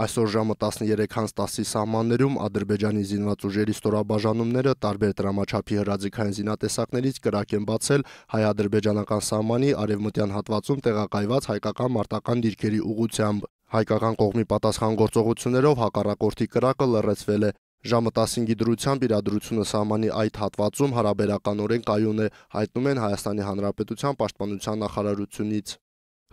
Այսօր ժամը 13:10-ի սահմաններում Ադրբեջանի զինված ուժերի ստորաբաժանումները տարբեր դրամաչափի հրաձիգային զինատեսակներից կրակ են բացել հայ-ադրբեջանական սահմանի արևմտյան հատվածում տեղակայված հայկական մարտական դիրքերի ուղությամբ։ Հայկական կողմի պատասխանատվողություններով հակառակորդի կրակը լռեցվել է։ Ժամը 15-ի դրությամբ իրադրությունը սահմանի այդ հատվածում հարաբերականորեն կայուն է, հայտնում են Հայաստանի Հանրապետության պաշտպանության նախարարությունից։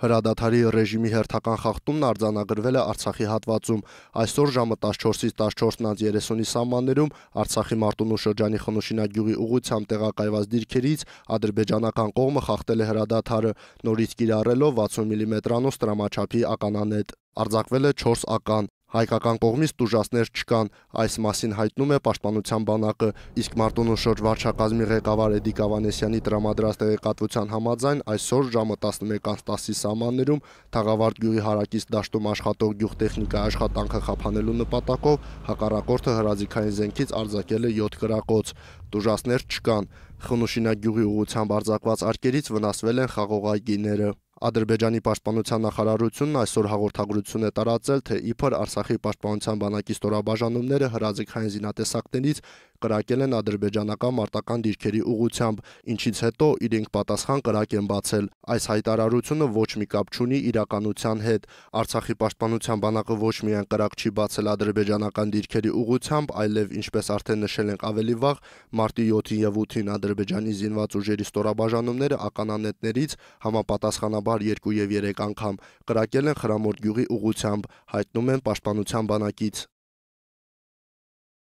Հրադադարի ռեժիմի հերթական խախտումն արձանագրվել է Արցախի հատվածում։ Այսօր ժամը 14-ից 14:30-ի սահմաններում Արցախի Մարտունու շրջանի Խնուշինագյուղի ուղությամբ տեղակայված դիրքերից ադրբեջանական կողմը խախտել է հրադադարը, նորից կիրառելով 60 մմ-անոց mm տրամաչափի ականանետ։ Արձակվել է 4 ական։ Հայկական կողմից տուժասներ չկան, այս մասին հայտնում է պաշտպանության բանակը, իսկ Մարտոնու շրջվարչակազմի ղեկավար Էդիկ Ավանեսյանի տրամադրած տեղեկատվության համաձայն այսօր ժամը 11:10-ի սահմաններում Թաղավարտ գյուղի հարակից դաշտում աշխատող գյուղտեխնիկա աշխատանքը խափանելու նպատակով հակառակորդը հրաձիգային զենքից արձակել է 7 գրակոց։ Տուժասներ չկան։ Խնուշինա գյուղի ուղությամբ արձակված արկերից վնասվել են խաղողագիները։ Ադրբեջանի պաշտպանության նախարարությունն այսօր հաղորդագրություն է տարածել, թե իբր Արցախի պաշտպանության բանակի ստորաբաժանումները հրաձիգային զինատեսակներից կրակել են ադրբեջանական մարտական դիրքերի ուղությամբ, ինչից հետո իրենք պատասխան կրակ են բացել։ Այս հայտարարությունը ոչ մի կապ չունի իրականության հետ։ Արցախի պաշտպանության բանակը ոչ միայն կրակ չի բացել ադրբեջանական դիրքերի ուղությամբ, այլև ինչպես արդեն նշել ենք ավելի վաղ, մարտի 7-ին եւ 8-ին Ադրբեջանի զինված ուժերի ստորաբաժանումները ականանետներից համապատասխանաբար 2 եւ 3 անգամ կրակել են Խրամորդ գյուղի ուղությամբ, հայտնում են պաշտպանության բանակից։